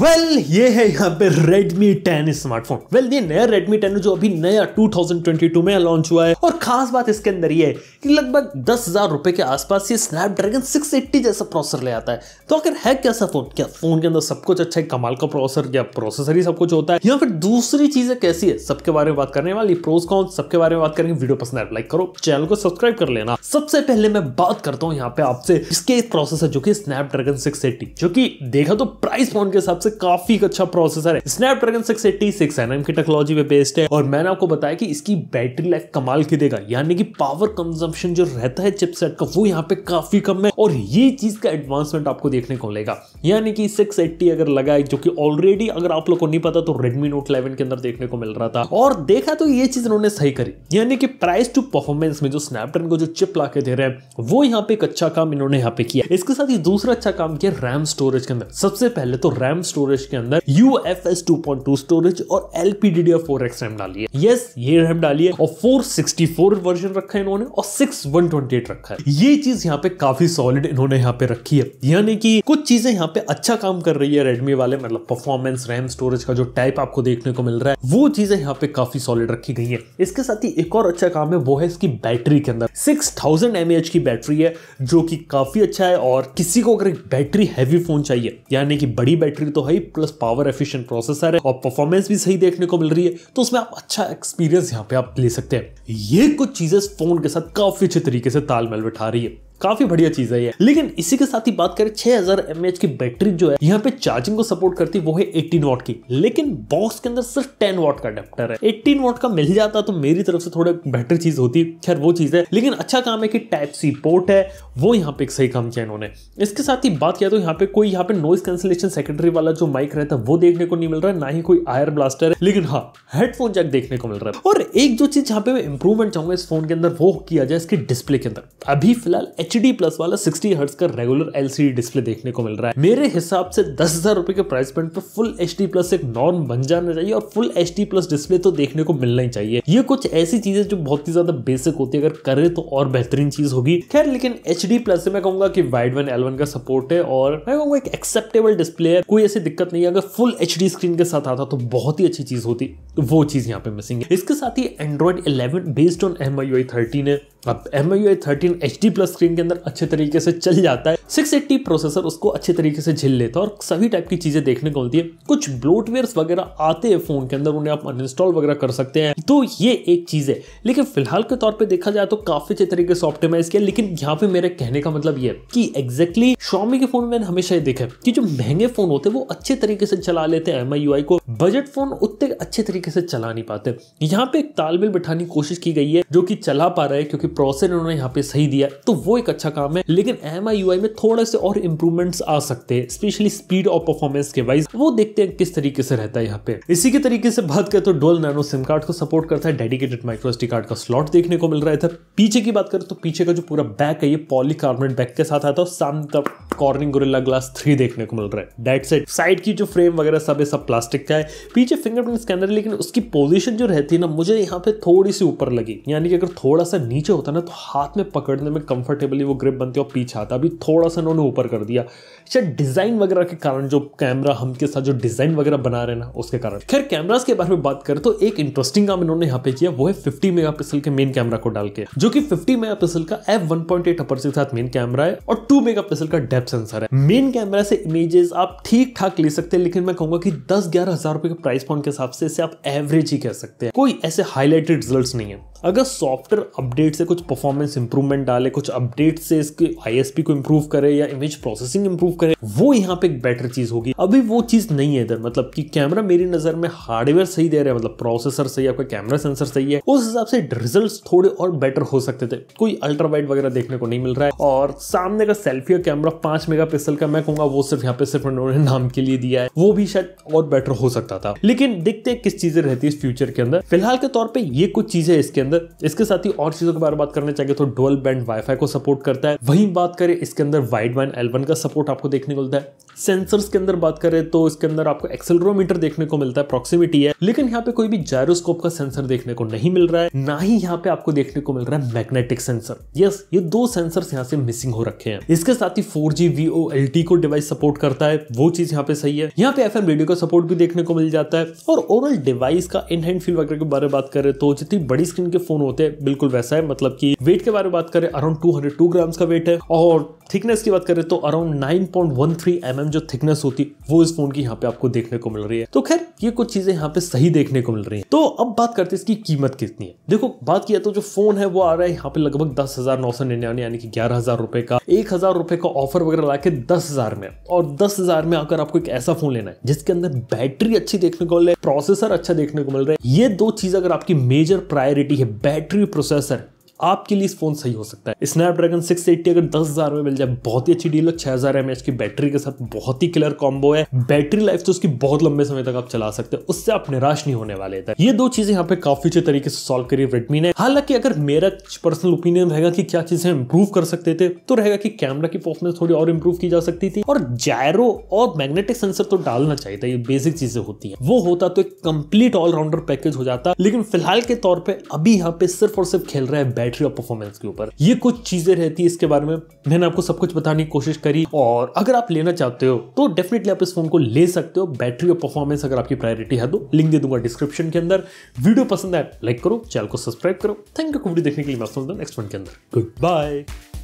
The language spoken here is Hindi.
वेल well, ये है यहाँ पे Redmi 10 स्मार्टफोन वेल well, ये नया Redmi 10 जो अभी नया 2022 में लॉन्च हुआ है और खास बात इसके अंदर ये है कि लगभग दस हजार रुपए के आसपास ये Snapdragon 680 जैसा प्रोसेसर ले आता है तो आखिर है कैसा फोन क्या फोन के अंदर सब कुछ अच्छा है कमाल का प्रोसेसर या प्रोसेसर ही सब कुछ होता है या फिर दूसरी चीजें कैसी है सबके बारे में बात करने वाली प्रोस कौन सबके बारे में बात करेंगे वीडियो पसंद है लाइक तो करो चैनल को सब्सक्राइब कर लेना सबसे पहले मैं बात करता हूँ यहाँ पे आपसे इसके प्रोसेसर जो की स्नैपड्रैगन सिक्स जो की देखा तो प्राइस फोन के हिसाब से से काफी अच्छा प्रोसेसर है Snapdragon six eighty six N M की टेक्नोलॉजी पे बेस्ड है और मैंने आपको बताया कि इसकी बैटरी लाइफ कमाल की देगा यानी कि पावर कंजम्पशन जो रहता है चिपसेट का वो यहाँ पे काफी कम है और ये चीज का एडवांसमेंट आपको देखने को मिलेगा यानी कि सिक्स अगर लगाए जो कि ऑलरेडी अगर आप लोग को नहीं पता तो रेडमी नोट इलेवन के अंदर देखने को मिल रहा था और देखा तो ये चीज उन्होंने सही करी यानी कि प्राइस टू परफॉर्मेंस में जो स्नैपड्रैगन को जो चिप ला दे रहे हैं वो यहाँ पे एक अच्छा काम इन्होंने यहाँ पे किया इसके साथ ही दूसरा अच्छा काम किया रैम स्टोरेज के अंदर सबसे पहले तो रैम स्टोरेज स्टोरेज के अंदर U F S two point two storage और एलपीडीडी फोर एक्स रैम डाली है यस ये रैम डाली है और फोर सिक्सटी फोर वर्जन रखा है इन्होंने और सिक्स वन ट्वेंटी एट रखा है ये चीज यहाँ पे काफी सॉलिड इन्होंने यहाँ पे रखी है यानी कि कुछ चीजें यहाँ पे अच्छा काम कर रही है रेडमी वाले मतलब परफॉर्मेंस रैम स्टोरेज का जो टाइप आपको देखने को मिल रहा है वो चीजें यहाँ पे काफी सॉलिड रखी गई है इसके साथ ही एक और अच्छा काम है वो है इसकी बैटरी के अंदर सिक्स थाउजेंड एम एच की बैटरी है जो कि काफी अच्छा है और किसी को अगर बैटरी हैवी फोन चाहिए यानी कि बड़ी बैटरी तो भाई प्लस पावर एफिशिएंट प्रोसेसर है और परफॉर्मेंस भी सही देखने को मिल रही है तो उसमें आप अच्छा एक्सपीरियंस यहाँ पे आप ले सकते हैं ये कुछ चीजें फोन के साथ काफी अच्छे तरीके से तालमेल बैठा रही है काफी बढ़िया चीज है ये लेकिन इसी के साथ ही बात करें 6000 हजार की बैटरी जो है यहाँ पे चार्जिंग को सपोर्ट करती वो है 18 वॉट की लेकिन बॉक्स के अंदर सिर्फ 10 वॉट का अडेप्टर है 18 वॉट का मिल जाता तो मेरी तरफ से थोड़ा बेटर चीज होती खैर वो चीज है लेकिन अच्छा काम है कि टाइप सी पोर्ट है वो यहाँ पे एक सही काम किया इन्होंने इसके साथ ही बात किया तो यहाँ पे कोई यहाँ पे नॉइस कैंसिलेशन सेकेंडरी वाला जो माइक रहता है वो देखने को नहीं मिल रहा है ना ही कोई आयर ब्लास्टर है लेकिन हाँ हेडफोन जैक देखने को मिल रहा है और एक जो चीज यहाँ पे इंप्रूवमेंट चाहूंगा इस फोन के अंदर वो किया जाए इसके डिस्प्ले के अंदर अभी फिलहाल एच डी प्लस वाला सिक्सटी हर्ट्स का रेगुलर एलसीडी डिस्प्ले देखने को मिल रहा है मेरे हिसाब से दस हजार रुपए के प्राइस पॉइंट पे फुल एच डी प्लस एक नॉर्म बन जाना चाहिए और full H D plus display तो देखने को मिलना ही चाहिए ये कुछ ऐसी चीजें जो बहुत ही ज्यादा बेसिक होती है अगर करे तो और बेहतरीन चीज होगी खैर लेकिन एच डी प्लस से मैं कहूंगा कि वाइड वन एल वन का सपोर्ट है और मैं कहूंगा एक एक्सेप्टेबल डिस्प्ले है कोई ऐसी दिक्कत नहीं है अगर फुल एच डी स्क्रीन के साथ आता तो बहुत ही अच्छी चीज होती वो चीज यहाँ पे मिसिंग है इसके साथ ही Android eleven based on M I thirteen है अब M I I thirteen H D plus screen के अंदर अच्छे तरीके से चल जाता है सिक्स एट्टी प्रोसेसर उसको अच्छे तरीके से झेल लेता है और सभी टाइप की चीज़ें देखने को मिलती है कुछ ब्लोटवेयर वगैरह आते हैं फ़ोन के अंदर उन्हें आप अनइंस्टॉल वगैरह कर सकते हैं तो ये एक चीज़ है लेकिन फिलहाल के तौर पर देखा जाए तो काफ़ी अच्छे तरीके से ऑप्टिमाइज किया लेकिन यहाँ पे मेरे कहने का मतलब ये कि एग्जैक्टली शॉमी के फ़ोन मैंने हमेशा ये देखा है कि जो महंगे फ़ोन होते हैं वो अच्छे तरीके से चला लेते हैं एम आई को बजट फ़ोन उतने अच्छे तरीके से चला नहीं पाते यहाँ पे एक तालमेल बिठाने की कोशिश की गई है जो कि चला पा रहे है क्योंकि क्योंकि प्रोसेस उन्होंने यहाँ पे सही दिया तो वो एक अच्छा काम है लेकिन एम आई में थोड़े से और इम्प्रूवमेंट्स आ सकते हैं स्पेशली स्पीड और परफॉर्मेंस के वाइज वो देखते हैं किस तरीके से रहता है यहाँ पे इसी के तरीके से बात करें तो डोल नैनो सिम कार्ड को सपोर्ट करता है डेडिकेटेड माइक्रो एसडी कार्ड का स्लॉट देखने को मिल रहा है पीछे की बात करें तो पीछे का जो पूरा बैक है ये पॉलीकार्बोनेट बैक के साथ आता है और सामने कॉर्निंग गोरिल्ला ग्लास थ्री देखने को मिल रहा है डेट सेट साइड की जो फ्रेम वगैरह सब है सब प्लास्टिक का है पीछे फिंगरप्रिंट स्कैनर लेकिन उसकी पोजिशन जो रहती है ना मुझे यहाँ पे थोड़ी सी ऊपर लगी यानी कि अगर थोड़ा सा नीचे होता ना तो हाथ में पकड़ने में कंफर्टेबली वो ग्रिप बनती है और पीछे आता अभी थोड़ा सा उन्होंने ऊपर कर दिया शायद डिजाइन वगैरह के कारण जो कैमरा हम के साथ जो डिजाइन वगैरह बना रहे ना उसके कारण खैर कैमराज के बारे में बात करें तो एक इंटरेस्टिंग काम इन्होंने यहाँ पे किया वो है 50 मेगापिक्सल के मेन कैमरा को डाल के जो कि 50 मेगापिक्सल का F one point eight aperture के साथ मेन कैमरा है और 2 मेगापिक्सल का डेप सेंसर है मेन कैमरा से इमेजेस आप ठीक ठाक ले सकते हैं लेकिन मैं कहूंगा कि दस ग्यारह हजार रुपए के प्राइस पॉइंट के हिसाब से इसे आप एवरेज ही कह सकते हैं कोई ऐसे हाईलाइटेड रिजल्ट नहीं है अगर सॉफ्टवेयर अपडेट से कुछ परफॉर्मेंस इंप्रूवमेंट डाले कुछ अपडेट से इसके आईएसपी को इंप्रूव करे या इमेज प्रोसेसिंग इंप्रूव करे वो यहाँ पे एक बेटर चीज होगी अभी वो चीज नहीं है इधर मतलब कि कैमरा मेरी नजर में हार्डवेयर सही दे रहा है मतलब प्रोसेसर सही है आपका कैमरा सेंसर सही है उस हिसाब से रिजल्ट थोड़े और बेटर हो सकते थे कोई अल्ट्रा वगैरह देखने को नहीं मिल रहा है और सामने का सेल्फी और कैमरा पांच मेगा का मैं कहूंगा वो सिर्फ यहाँ पे सिर्फ उन्होंने नाम के लिए दिया है वो भी शायद और बेटर हो सकता था लेकिन देखते हैं किस चीजें रहती है इस फ्यूचर के अंदर फिलहाल के तौर पर ये कुछ चीजें इसके अंदर अंदर इसके साथ ही और चीजों के बारे में बात करना चाहिए तो डोल बैंड वाईफाई को सपोर्ट करता है वहीं बात करें इसके अंदर वाइड बैंड एलवन का सपोर्ट आपको देखने को मिलता है सेंसर्स के अंदर बात करें तो इसके अंदर आपको एक्सेलरोमीटर देखने को मिलता है प्रॉक्सिमिटी है लेकिन यहाँ पे कोई भी जायरोस्कोप का सेंसर देखने को नहीं मिल रहा है ना ही यहाँ पे आपको देखने को मिल रहा है मैग्नेटिक सेंसर यस ये दो सेंसर यहाँ से मिसिंग हो रखे हैं इसके साथ ही फोर जी को डिवाइस सपोर्ट करता है वो चीज यहाँ पे सही है यहाँ पे एफ रेडियो का सपोर्ट भी देखने को मिल जाता है और ओवरऑल डिवाइस का इनहैंड फील वगैरह के बारे में बात करें तो जितनी बड़ी स्क्रीन के के फोन होते हैं बिल्कुल वैसा है मतलब कि वेट के बारे में बात करें अराउंड 202 हंड्रेड ग्राम्स का वेट है और थिकनेस की बात करें तो अराउंड 9.13 पॉइंट mm जो थिकनेस होती वो इस फोन की यहाँ पे आपको देखने को मिल रही है तो खैर ये कुछ चीजें यहाँ पे सही देखने को मिल रही है तो अब बात करते हैं इसकी कीमत कितनी है देखो बात किया तो जो फोन है वो आ रहा है यहाँ पे लगभग दस हजार नौ सौ निन्यानवे यानी कि ग्यारह हजार रुपए का एक हजार रुपए का ऑफर वगैरह ला के दस हजार में और दस हजार में अगर आपको एक ऐसा फोन लेना है जिसके अंदर बैटरी अच्छी देखने को मिल रही है प्रोसेसर अच्छा देखने को मिल रहा है ये दो चीज अगर आपकी मेजर प्रायोरिटी है battery processor आपके लिए फोन सही हो सकता है स्नैपड्रैगन सिक्स एट्टी अगर दस हजार में मिल जाए बहुत ही अच्छी डील है छह हजार एमएच की बैटरी के साथ बहुत ही क्लियर कॉम्बो है बैटरी लाइफ तो उसकी बहुत लंबे समय तक आप चला सकते हैं उससे आप निराश नहीं होने वाले थे ये दो चीजें यहाँ पे काफी अच्छे तरीके से सोल्व करी रेडमी ने हालांकि अगर मेरा पर्सनल ओपिनियन रहेगा कि क्या चीजें इंप्रूव कर सकते थे तो रहेगा कि कैमरा की परफॉर्मेंस थोड़ी और इंप्रूव की जा सकती थी और जायरो और मैग्नेटिक सेंसर तो डालना चाहिए था ये बेसिक चीजें होती है वो होता तो एक कंप्लीट ऑलराउंडर पैकेज हो जाता लेकिन फिलहाल के तौर पर अभी यहाँ पे सिर्फ और सिर्फ खेल रहे हैं बैटरी और परफॉर्मेंस के ऊपर ये कुछ चीजें रहती है इसके बारे में मैंने आपको सब कुछ बताने की कोशिश करी और अगर आप लेना चाहते हो तो डेफिनेटली आप इस फोन को ले सकते हो बैटरी और परफॉर्मेंस अगर आपकी प्रायोरिटी है तो लिंक दे दूंगा डिस्क्रिप्शन के अंदर वीडियो पसंद आए लाइक करो चैनल को सब्सक्राइब करो थैंक यू वीडियो देखने के लिए मैं नेक्स्ट वन के अंदर गुड बाय